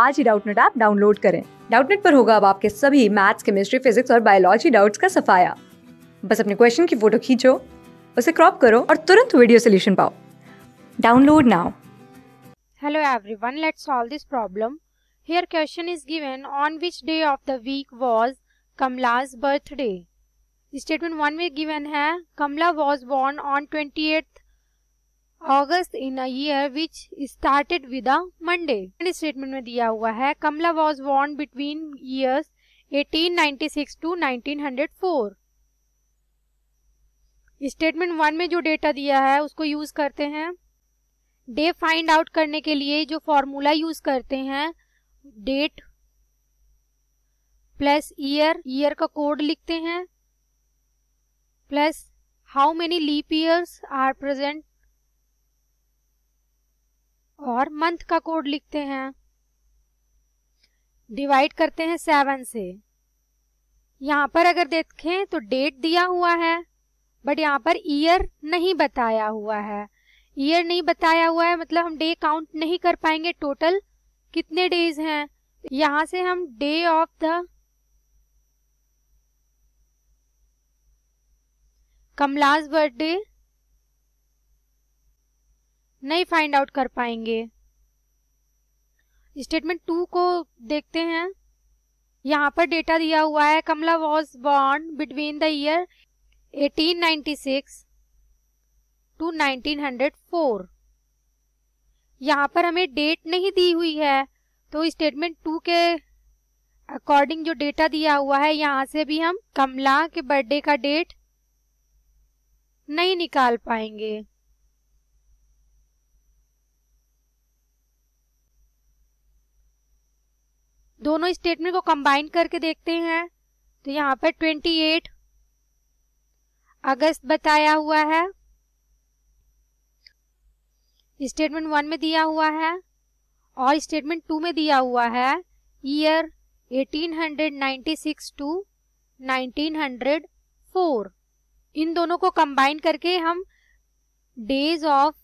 आज ही Doubtnut app download करें डाउटनेट पर होगा अब आपके सभी मैथ्स केमिस्ट्री फिजिक्स और बायोलॉजी डाउट्स का सफाया बस अपने क्वेश्चन की फोटो खींचो उसे क्रॉप करो और तुरंत वीडियो सोल्यूशन पाओ download now hello everyone let solve this problem here question is given on which day of the week was Kamla's birthday statement one में given है Kamla was born on twenty 28th August in year which started started with a statement में दिया हुआ है Kamla was born between years 1896 to nineteen hundred four statement one में जो data दिया है उसको यूज करते हैं डे फाइंड आउट करने के लिए जो फॉर्मूला यूज करते हैं डेट प्लस ईयर ईयर का कोड लिखते हैं plus how many leap years are present और मंथ का कोड लिखते हैं डिवाइड करते हैं सेवन से यहाँ पर अगर देखें तो डेट दिया हुआ है बट यहाँ पर ईयर नहीं बताया हुआ है ईयर नहीं बताया हुआ है मतलब हम डे काउंट नहीं कर पाएंगे टोटल कितने डेज हैं यहाँ से हम day of the Kamla's birthday नहीं फाइंड आउट कर पाएंगे स्टेटमेंट टू को देखते हैं यहाँ पर डेटा दिया हुआ है Kamla was born between the year 1896 to 1904 यहाँ पर हमें डेट नहीं दी हुई है तो स्टेटमेंट टू के अकॉर्डिंग जो डेटा दिया हुआ है यहाँ से भी हम कमला के बर्थडे का डेट नहीं निकाल पाएंगे दोनों स्टेटमेंट को कंबाइन करके देखते हैं तो यहाँ पर 28 अगस्त बताया हुआ है स्टेटमेंट वन में दिया हुआ है और स्टेटमेंट टू में दिया हुआ है ईयर 1896 टू 1904 इन दोनों को कंबाइन करके हम days of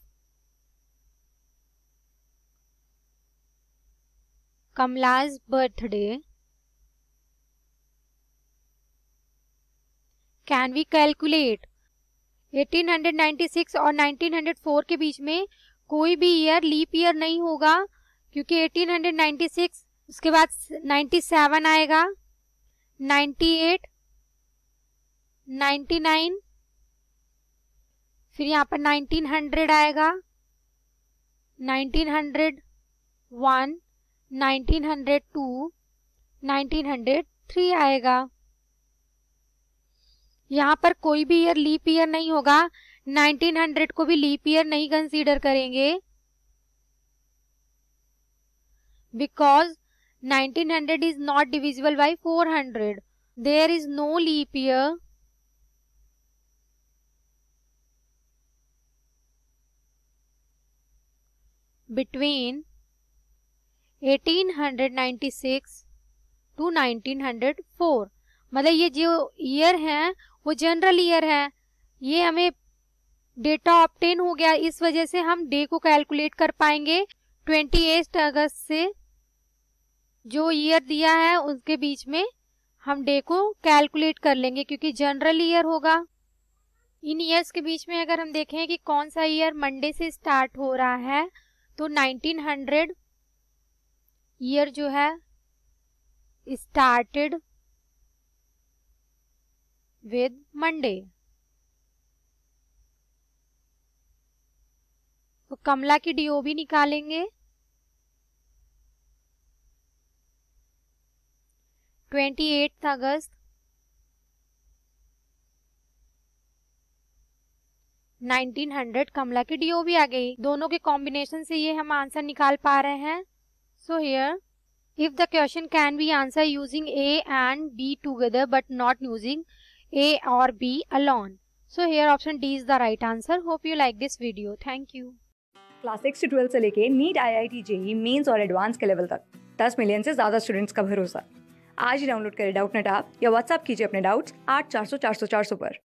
Kamla's birthday. Can we calculate 1896 और 1904 के बीच में कोई भी ईयर लीप ईयर नहीं होगा क्योंकि 1896 उसके बाद 97 आएगा 98 99 फिर यहाँ पर 1900 आएगा 1901 1902, 1903 आएगा यहाँ पर कोई भी ईयर लीप ईयर नहीं होगा 1900 को भी लीप ईयर नहीं कंसीडर करेंगे because 1900 is not divisible by hundred there is no leap year 1900 1896 to 1904 मतलब ये जो ईयर है वो जनरल ईयर है ये हमें डेटा ऑप्टेन हो गया इस वजह से हम डे को कैलकुलेट कर पाएंगे 28 अगस्त से जो ईयर दिया है उसके बीच में हम डे को कैलकुलेट कर लेंगे क्योंकि जनरल ईयर होगा इन ईयर्स के बीच में अगर हम देखें कि कौन सा ईयर मंडे से स्टार्ट हो रहा है तो 1900 ईयर जो है स्टार्टेड विद मंडे तो कमला की डीओ भी निकालेंगे twenty eight August nineteen hundred Kamla की डीओ भी आ गई दोनों के कॉम्बिनेशन से ये हम आंसर निकाल पा रहे हैं So here, if the question can be answered using A and B together but not using A or B alone. So here option D is the right answer. Hope you like this video. Thank you. Class six से twelfth से लेके NEET I I T JEE mains और advance के level तक दस million से ज़्यादा students का भरोसा आज ही डाउनलोड करें डाउट नेट आप या व्हाट्सअप कीजिए अपने डाउट्स आठ चार सौ चार सौ चार सौ पर